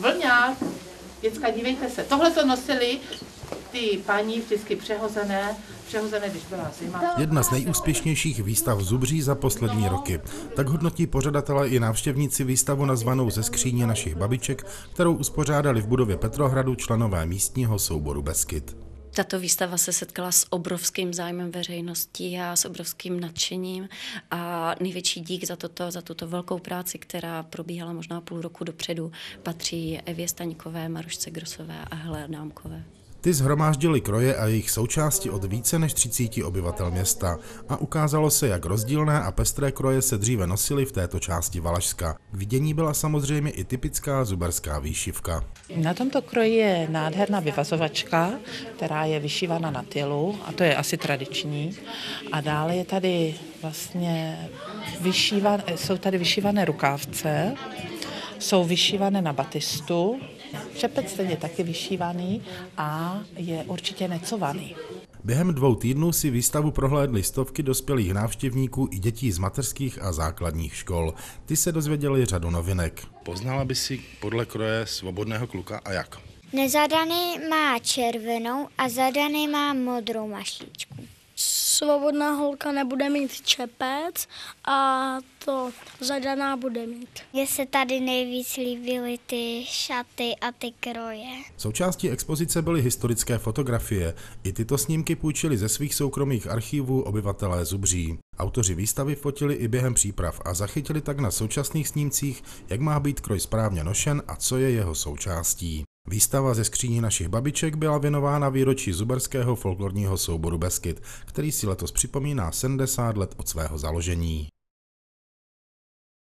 vlňák. Děcka, dívejte se, tohle to nosili ty paní vždycky přehozené, přehozené, když byla zima. Jedna z nejúspěšnějších výstav Zubří za poslední no. roky. Tak hodnotí pořadatelé i návštěvníci výstavu nazvanou Ze skříně našich babiček, kterou uspořádali v budově Petrohradu členové místního souboru Beskyt tato výstava se setkala s obrovským zájmem veřejnosti a s obrovským nadšením a největší dík za, toto, za tuto velkou práci, která probíhala možná půl roku dopředu, patří Evě Staňkové, Marušce Grosové a Hele Dámkové. Ty zhromáždili kroje a jejich součásti od více než 30 obyvatel města a ukázalo se, jak rozdílné a pestré kroje se dříve nosily v této části Valašska. K vidění byla samozřejmě i typická zuberská výšivka. Na tomto kroji je nádherná vyvazovačka, která je vyšívána na tylu a to je asi tradiční. A dále je tady vlastně vyšívané, jsou tady vyšívané rukávce, jsou vyšívané na batistu, Čepec ten je taky vyšívaný a je určitě necovaný. Během dvou týdnů si výstavu prohlédly stovky dospělých návštěvníků i dětí z mateřských a základních škol. Ty se dozvěděli řadu novinek. Poznala by si podle kroje svobodného kluka a jak? Nezadaný má červenou a zadaný má modrou mašličku svobodná holka nebude mít čepec a to zadaná bude mít. Mně se tady nejvíc líbily ty šaty a ty kroje. Součástí expozice byly historické fotografie. I tyto snímky půjčili ze svých soukromých archivů obyvatelé Zubří. Autoři výstavy fotili i během příprav a zachytili tak na současných snímcích, jak má být kroj správně nošen a co je jeho součástí. Výstava ze skříní našich babiček byla věnována výročí zuberského folklorního souboru Beskyt, který si letos připomíná 70 let od svého založení.